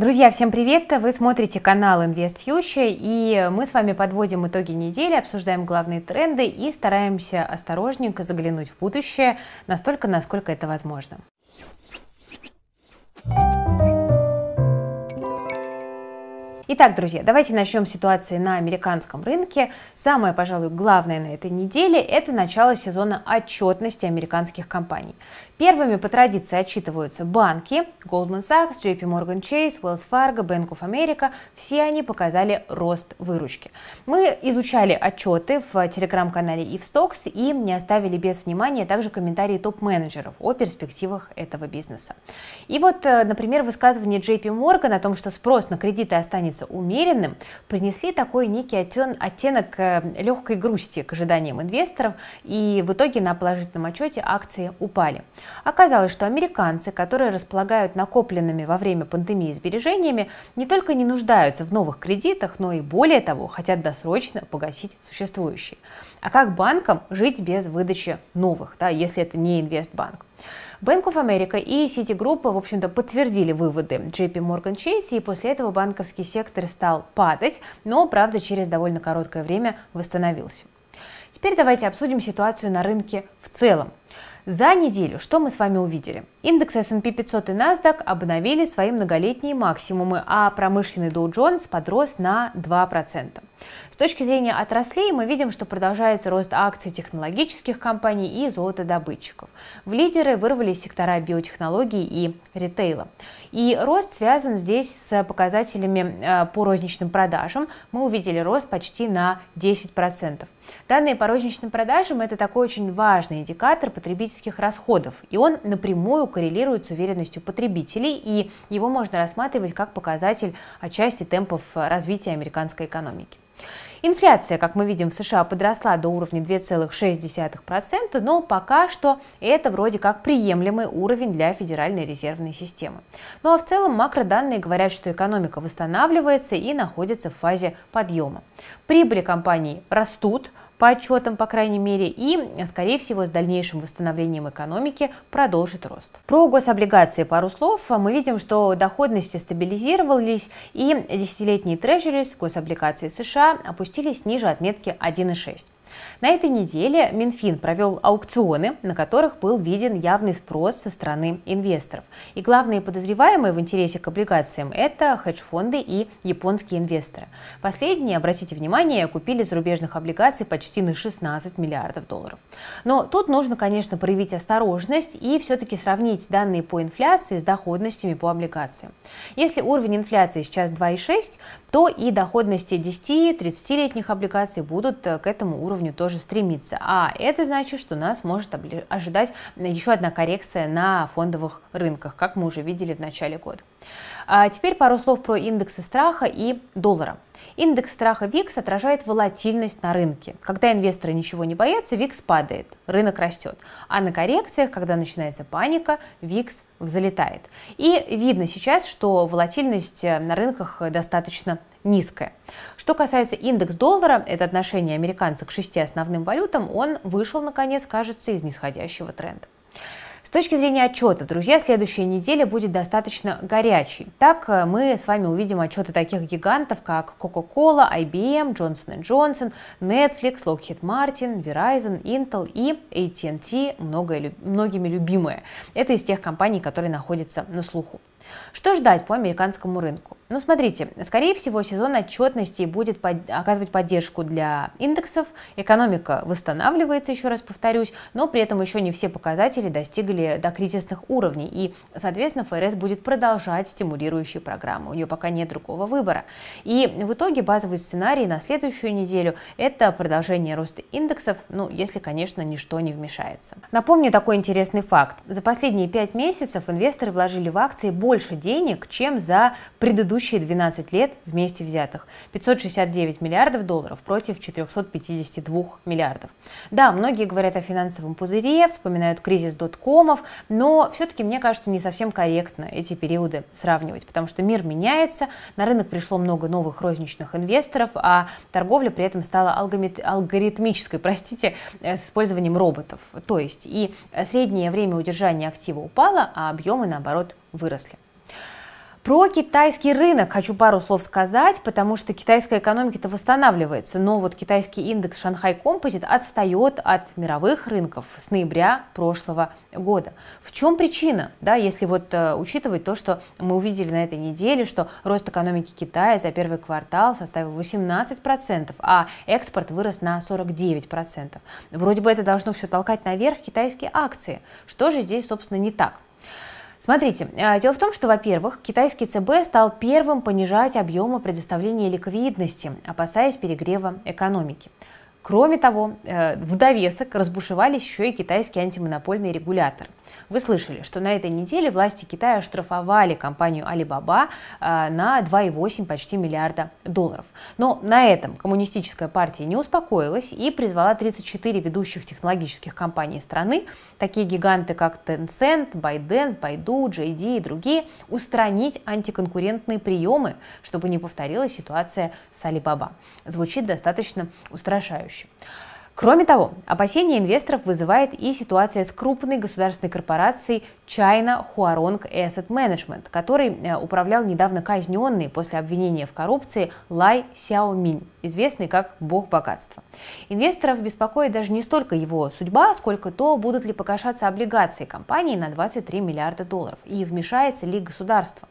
Друзья, всем привет! Вы смотрите канал Invest Future, и мы с вами подводим итоги недели, обсуждаем главные тренды и стараемся осторожненько заглянуть в будущее, настолько, насколько это возможно. Итак, друзья, давайте начнем с ситуации на американском рынке. Самое, пожалуй, главное на этой неделе – это начало сезона отчетности американских компаний. Первыми по традиции отчитываются банки – Goldman Sachs, JP Morgan Chase, Wells Fargo, Bank of America. Все они показали рост выручки. Мы изучали отчеты в телеграм-канале Ивстокс и не оставили без внимания также комментарии топ-менеджеров о перспективах этого бизнеса. И вот, э, например, высказывание JP Morgan о том, что спрос на кредиты останется оказался умеренным, принесли такой некий оттен, оттенок э, легкой грусти к ожиданиям инвесторов, и в итоге на положительном отчете акции упали. Оказалось, что американцы, которые располагают накопленными во время пандемии сбережениями, не только не нуждаются в новых кредитах, но и более того, хотят досрочно погасить существующие. А как банкам жить без выдачи новых, да, если это не инвестбанк? Bank of America и Citigroup, в общем-то, подтвердили выводы JP Morgan Chase, и после этого банковский сектор стал падать, но, правда, через довольно короткое время восстановился. Теперь давайте обсудим ситуацию на рынке в целом. За неделю что мы с вами увидели? Индексы S&P 500 и NASDAQ обновили свои многолетние максимумы, а промышленный Dow Jones подрос на 2%. С точки зрения отраслей мы видим, что продолжается рост акций технологических компаний и золотодобытчиков. В лидеры вырвались сектора биотехнологии и ритейла. И рост связан здесь с показателями э, по розничным продажам. Мы увидели рост почти на 10%. Данные по розничным продажам – это такой очень важный индикатор потребительских расходов, и он напрямую коррелирует с уверенностью потребителей, и его можно рассматривать как показатель отчасти темпов развития американской экономики. Инфляция, как мы видим, в США подросла до уровня 2,6%, но пока что это вроде как приемлемый уровень для Федеральной резервной системы. Ну а в целом макроданные говорят, что экономика восстанавливается и находится в фазе подъема. Прибыли компаний растут, по отчетам, по крайней мере, и, скорее всего, с дальнейшим восстановлением экономики продолжит рост. Про гособлигации пару слов. Мы видим, что доходности стабилизировались, и десятилетние трежерис гособлигации США опустились ниже отметки 1,6. На этой неделе Минфин провел аукционы, на которых был виден явный спрос со стороны инвесторов. И главные подозреваемые в интересе к облигациям – это хедж-фонды и японские инвесторы. Последние, обратите внимание, купили зарубежных облигаций почти на 16 миллиардов долларов. Но тут нужно, конечно, проявить осторожность и все-таки сравнить данные по инфляции с доходностями по облигациям. Если уровень инфляции сейчас 2,6, то и доходности 10-30-летних облигаций будут э, к этому уровню уровню тоже стремится, А это значит, что нас может ожидать еще одна коррекция на фондовых рынках, как мы уже видели в начале года. А теперь пару слов про индексы страха и доллара. Индекс страха VIX отражает волатильность на рынке. Когда инвесторы ничего не боятся, VIX падает, рынок растет. А на коррекциях, когда начинается паника, VIX взлетает. И видно сейчас, что волатильность э, на рынках э, достаточно низкое. Что касается индекс доллара, это отношение американцев к шести основным валютам, он вышел, наконец, кажется, из нисходящего тренда. С точки зрения отчета, друзья, следующая неделя будет достаточно горячей. Так э, мы с вами увидим отчеты таких гигантов, как Coca-Cola, IBM, Johnson Johnson, Netflix, Lockheed Martin, Verizon, Intel и AT&T, многими любимые. Это из тех компаний, которые находятся на слуху. Что ждать по американскому рынку? Ну смотрите, скорее всего, сезон отчетности будет под... оказывать поддержку для индексов, экономика восстанавливается, еще раз повторюсь, но при этом еще не все показатели достигли до кризисных уровней, и, соответственно, ФРС будет продолжать стимулирующие программы, у нее пока нет другого выбора. И в итоге базовый сценарий на следующую неделю – это продолжение роста индексов, ну, если, конечно, ничто не вмешается. Напомню такой интересный факт. За последние пять месяцев инвесторы вложили в акции больше денег, чем за предыдущие предыдущие 12 лет вместе взятых. 569 миллиардов долларов против 452 миллиардов. Да, многие говорят о финансовом пузыре, вспоминают кризис доткомов, но все-таки, мне кажется, не совсем корректно эти периоды сравнивать, потому что мир меняется, на рынок пришло много новых розничных инвесторов, а торговля при этом стала алгоритмической, простите, э, с использованием роботов. То есть и среднее время удержания актива упало, а объемы, наоборот, выросли. Про китайский рынок хочу пару слов сказать, потому что китайская экономика-то восстанавливается, но вот китайский индекс Шанхай Композит отстает от мировых рынков с ноября прошлого года. В чем причина, да, если вот э, учитывать то, что мы увидели на этой неделе, что рост экономики Китая за первый квартал составил 18%, а экспорт вырос на 49%. Вроде бы это должно все толкать наверх китайские акции. Что же здесь, собственно, не так? Смотрите, э, дело в том, что, во-первых, китайский ЦБ стал первым понижать объемы предоставления ликвидности, опасаясь перегрева экономики. Кроме того, э, в довесок разбушевались еще и китайский антимонопольный регулятор – вы слышали, что на этой неделе власти Китая штрафовали компанию Alibaba э, на 2,8 почти миллиарда долларов. Но на этом коммунистическая партия не успокоилась и призвала 34 ведущих технологических компаний страны, такие гиганты как Tencent, ByteDance, Baidu, JD и другие, устранить антиконкурентные приемы, чтобы не повторилась ситуация с Alibaba. Звучит достаточно устрашающе. Кроме того, опасения инвесторов вызывает и ситуация с крупной государственной корпорацией China Huarong Asset Management, который э, управлял недавно казненный после обвинения в коррупции Лай Сяоминь, известный как бог богатства. Инвесторов беспокоит даже не столько его судьба, сколько то, будут ли покашаться облигации компании на 23 миллиарда долларов и вмешается ли государство.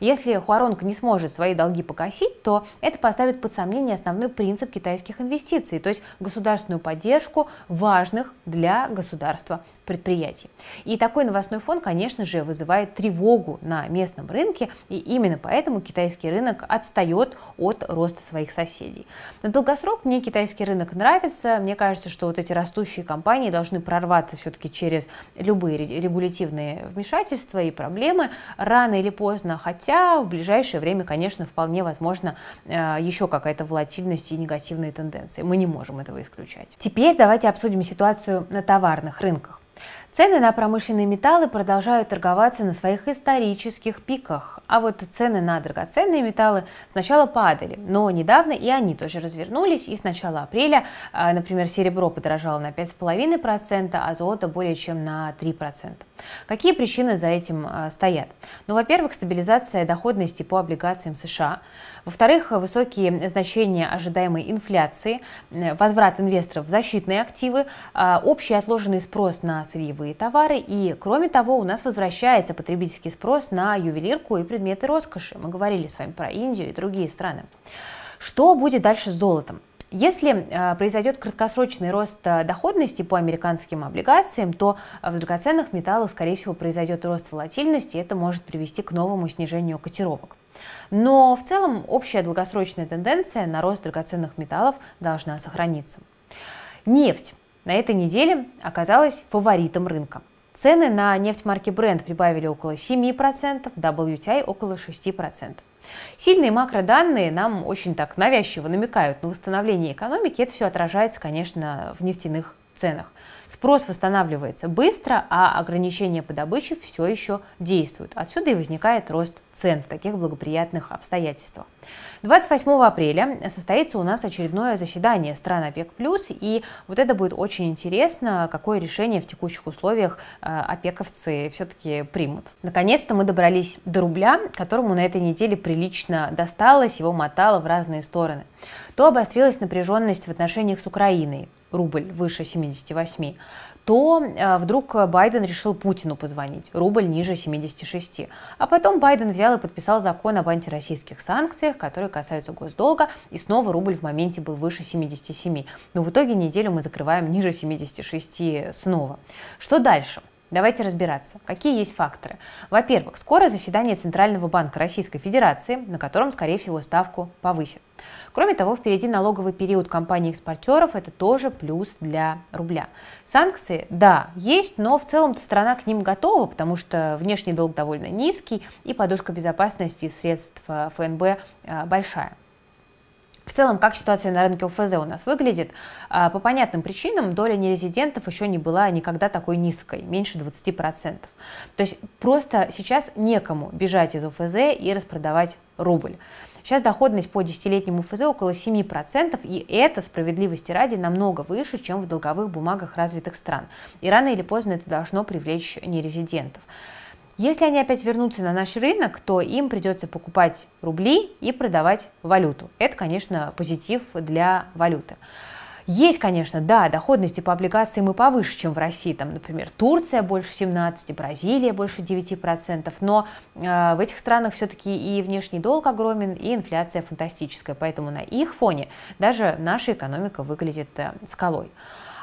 Если Хуаронг не сможет свои долги покосить, то это поставит под сомнение основной принцип китайских инвестиций, то есть государственную поддержку важных для государства предприятий. И такой новостной фон, конечно же, вызывает тревогу на местном рынке, и именно поэтому китайский рынок отстает от роста своих соседей. На долгосрок мне китайский рынок нравится, мне кажется, что вот эти растущие компании должны прорваться все-таки через любые регулятивные вмешательства и проблемы, рано или поздно, хотя Хотя в ближайшее время, конечно, вполне возможно э, еще какая-то волатильность и негативные тенденции. Мы не можем этого исключать. Теперь давайте обсудим ситуацию на товарных рынках. Цены на промышленные металлы продолжают торговаться на своих исторических пиках, а вот цены на драгоценные металлы сначала падали, но недавно и они тоже развернулись, и с начала апреля, а, например, серебро подорожало на 5,5%, а золото более чем на 3%. Какие причины за этим а, стоят? Ну, во-первых, стабилизация доходности по облигациям США, во-вторых, высокие значения ожидаемой инфляции, возврат инвесторов в защитные активы, а, общий отложенный спрос на сырьевые бытовые товары. И, кроме того, у нас возвращается потребительский спрос на ювелирку и предметы роскоши. Мы говорили с вами про Индию и другие страны. Что будет дальше с золотом? Если э, произойдет краткосрочный рост э, доходности по американским облигациям, то э, в драгоценных металлах, скорее всего, произойдет рост волатильности, и это может привести к новому снижению котировок. Но в целом общая долгосрочная тенденция на рост драгоценных металлов должна сохраниться. Нефть на этой неделе оказалась фаворитом рынка. Цены на нефть марки Brent прибавили около 7%, WTI около 6%. Сильные макроданные нам очень так навязчиво намекают на восстановление экономики. Это все отражается, конечно, в нефтяных ценах. Спрос восстанавливается быстро, а ограничения по добыче все еще действуют. Отсюда и возникает рост цен в таких благоприятных обстоятельствах. 28 апреля состоится у нас очередное заседание стран ОПЕК+, и вот это будет очень интересно, какое решение в текущих условиях э, опековцы все-таки примут. Наконец-то мы добрались до рубля, которому на этой неделе прилично досталось, его мотало в разные стороны. То обострилась напряженность в отношениях с Украиной рубль выше 78, то э, вдруг э, Байден решил Путину позвонить, рубль ниже 76. А потом Байден взял и подписал закон об антироссийских санкциях, которые касаются госдолга, и снова рубль в моменте был выше 77. Но в итоге неделю мы закрываем ниже 76 снова. Что дальше? Давайте разбираться, какие есть факторы. Во-первых, скоро заседание Центрального банка Российской Федерации, на котором, скорее всего, ставку повысят. Кроме того, впереди налоговый период компаний-экспортеров, это тоже плюс для рубля. Санкции, да, есть, но в целом страна к ним готова, потому что внешний долг довольно низкий и подушка безопасности средств а, ФНБ а, большая. В целом, как ситуация на рынке УФЗ у нас выглядит? А, по понятным причинам доля нерезидентов еще не была никогда такой низкой, меньше 20%. То есть просто сейчас некому бежать из УФЗ и распродавать рубль. Сейчас доходность по десятилетнему ФЗ около 7%, и это, справедливости ради, намного выше, чем в долговых бумагах развитых стран. И рано или поздно это должно привлечь нерезидентов. Если они опять вернутся на наш рынок, то им придется покупать рубли и продавать валюту. Это, конечно, позитив для валюты. Есть, конечно, да, доходности по облигациям и повыше, чем в России. Там, например, Турция больше 17, Бразилия больше 9%, но э, в этих странах все-таки и внешний долг огромен, и инфляция фантастическая. Поэтому на их фоне даже наша экономика выглядит э, скалой.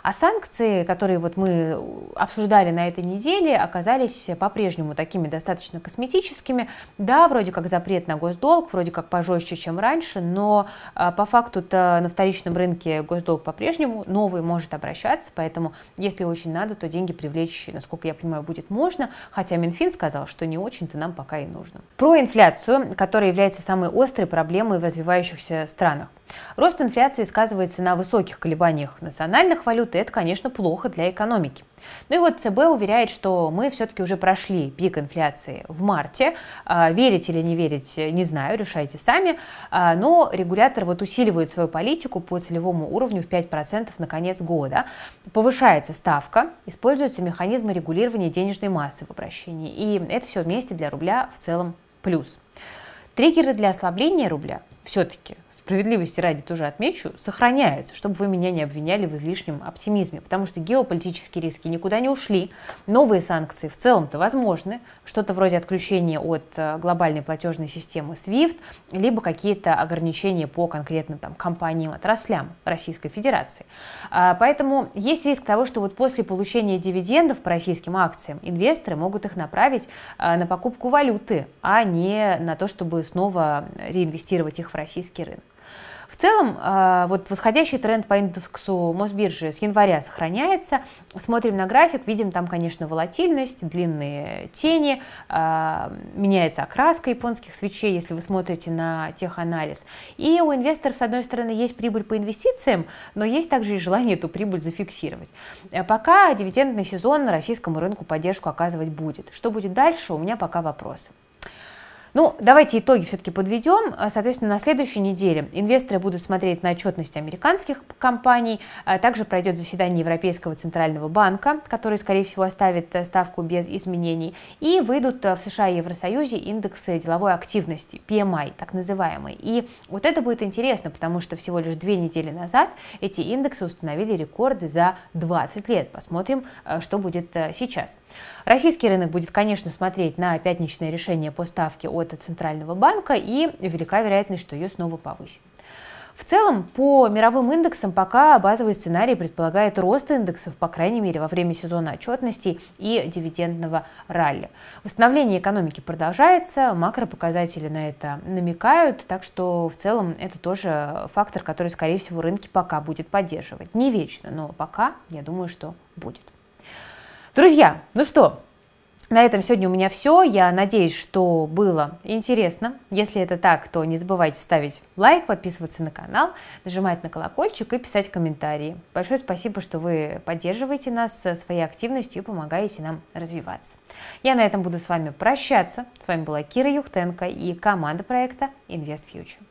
А санкции, которые вот мы обсуждали на этой неделе, оказались по-прежнему такими достаточно косметическими. Да, вроде как запрет на госдолг, вроде как пожестче, чем раньше, но а, по факту-то на вторичном рынке госдолг по-прежнему новый может обращаться, поэтому если очень надо, то деньги привлечь, насколько я понимаю, будет можно, хотя Минфин сказал, что не очень-то нам пока и нужно. Про инфляцию, которая является самой острой проблемой в развивающихся странах. Рост инфляции сказывается на высоких колебаниях национальных валют, и это, конечно, плохо для экономики. Ну и вот ЦБ уверяет, что мы все-таки уже прошли пик инфляции в марте. А, верить или не верить, не знаю, решайте сами. А, но регулятор вот усиливает свою политику по целевому уровню в 5% на конец года. Повышается ставка, используются механизмы регулирования денежной массы в обращении. И это все вместе для рубля в целом плюс. Триггеры для ослабления рубля все-таки справедливости ради тоже отмечу, сохраняются, чтобы вы меня не обвиняли в излишнем оптимизме, потому что геополитические риски никуда не ушли, новые санкции в целом-то возможны, что-то вроде отключения от э, глобальной платежной системы SWIFT, либо какие-то ограничения по конкретным там, компаниям, отраслям Российской Федерации. А, поэтому есть риск того, что вот после получения дивидендов по российским акциям инвесторы могут их направить э, на покупку валюты, а не на то, чтобы снова э, реинвестировать их в российский рынок. В целом, а, вот восходящий тренд по индексу Мосбиржи с января сохраняется. Смотрим на график, видим там, конечно, волатильность, длинные тени, а, меняется окраска японских свечей, если вы смотрите на теханализ. И у инвесторов, с одной стороны, есть прибыль по инвестициям, но есть также и желание эту прибыль зафиксировать. А пока дивидендный сезон на российскому рынку поддержку оказывать будет. Что будет дальше, у меня пока вопросы. Ну, давайте итоги все-таки подведем. А, соответственно, на следующей неделе инвесторы будут смотреть на отчетность американских компаний. А, также пройдет заседание Европейского центрального банка, который, скорее всего, оставит э, ставку без изменений. И выйдут э, в США и Евросоюзе индексы деловой активности, PMI, так называемый. И вот это будет интересно, потому что всего лишь две недели назад эти индексы установили рекорды за 20 лет. Посмотрим, э, что будет сейчас. Российский рынок будет, конечно, смотреть на пятничное решение по ставке от Центрального банка, и велика вероятность, что ее снова повысит. В целом, по мировым индексам пока базовый сценарий предполагает рост индексов, по крайней мере, во время сезона отчетности и дивидендного ралли. Восстановление экономики продолжается, макропоказатели на это намекают, так что в целом это тоже фактор, который, скорее всего, рынки пока будет поддерживать. Не вечно, но пока, я думаю, что будет. Друзья, ну что, на этом сегодня у меня все. Я надеюсь, что было интересно. Если это так, то не забывайте ставить лайк, подписываться на канал, нажимать на колокольчик и писать комментарии. Большое спасибо, что вы поддерживаете нас своей активностью и помогаете нам развиваться. Я на этом буду с вами прощаться. С вами была Кира Юхтенко и команда проекта Invest Future.